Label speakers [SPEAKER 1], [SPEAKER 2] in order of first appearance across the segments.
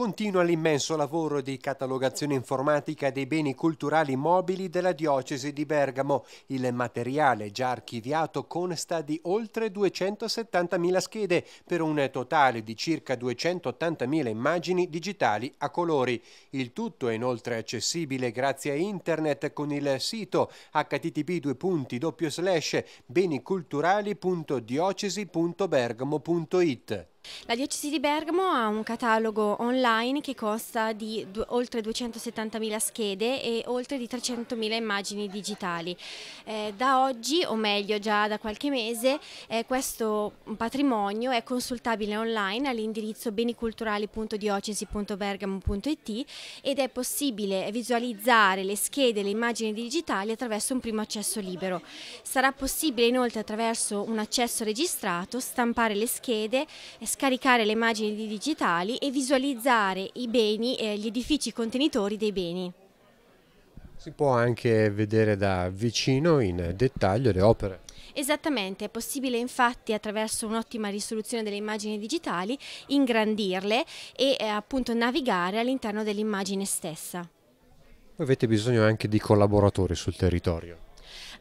[SPEAKER 1] Continua l'immenso lavoro di catalogazione informatica dei beni culturali mobili della diocesi di Bergamo. Il materiale già archiviato consta di oltre 270.000 schede per un totale di circa 280.000 immagini digitali a colori. Il tutto è inoltre accessibile grazie a internet con il sito http://beniculturali.diocesi.bergamo.it.
[SPEAKER 2] La diocesi di Bergamo ha un catalogo online che consta di oltre 270.000 schede e oltre di 300.000 immagini digitali. Eh, da oggi, o meglio già da qualche mese, eh, questo patrimonio è consultabile online all'indirizzo beniculturali.diocesi.bergamo.it ed è possibile visualizzare le schede e le immagini digitali attraverso un primo accesso libero. Sarà possibile inoltre attraverso un accesso registrato stampare le schede e scaricare le immagini digitali e visualizzare i beni, eh, gli edifici contenitori dei beni.
[SPEAKER 1] Si può anche vedere da vicino in dettaglio le opere.
[SPEAKER 2] Esattamente, è possibile infatti attraverso un'ottima risoluzione delle immagini digitali ingrandirle e eh, appunto navigare all'interno dell'immagine stessa.
[SPEAKER 1] Avete bisogno anche di collaboratori sul territorio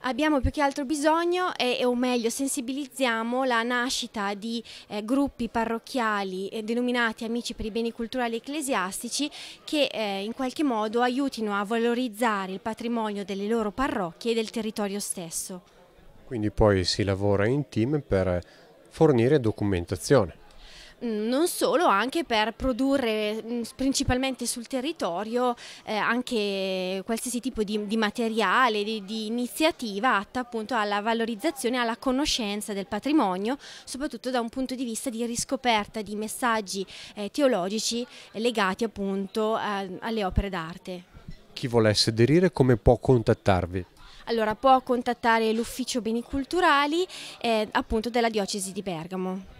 [SPEAKER 2] abbiamo più che altro bisogno e, o meglio sensibilizziamo la nascita di eh, gruppi parrocchiali eh, denominati Amici per i beni culturali ecclesiastici che eh, in qualche modo aiutino a valorizzare il patrimonio delle loro parrocchie e del territorio stesso.
[SPEAKER 1] Quindi poi si lavora in team per fornire documentazione.
[SPEAKER 2] Mm, non solo, anche per produrre mm, principalmente sul territorio eh, anche qualsiasi tipo di, di materiale, di, di, iniziativa atta appunto alla valorizzazione, alla conoscenza del patrimonio, soprattutto da un punto di vista di riscoperta di messaggi eh, teologici legati appunto a, eh, alle opere d'arte.
[SPEAKER 1] Chi volesse aderire come può contattarvi?
[SPEAKER 2] Allora può contattare l'ufficio beni culturali eh, appunto della diocesi di Bergamo.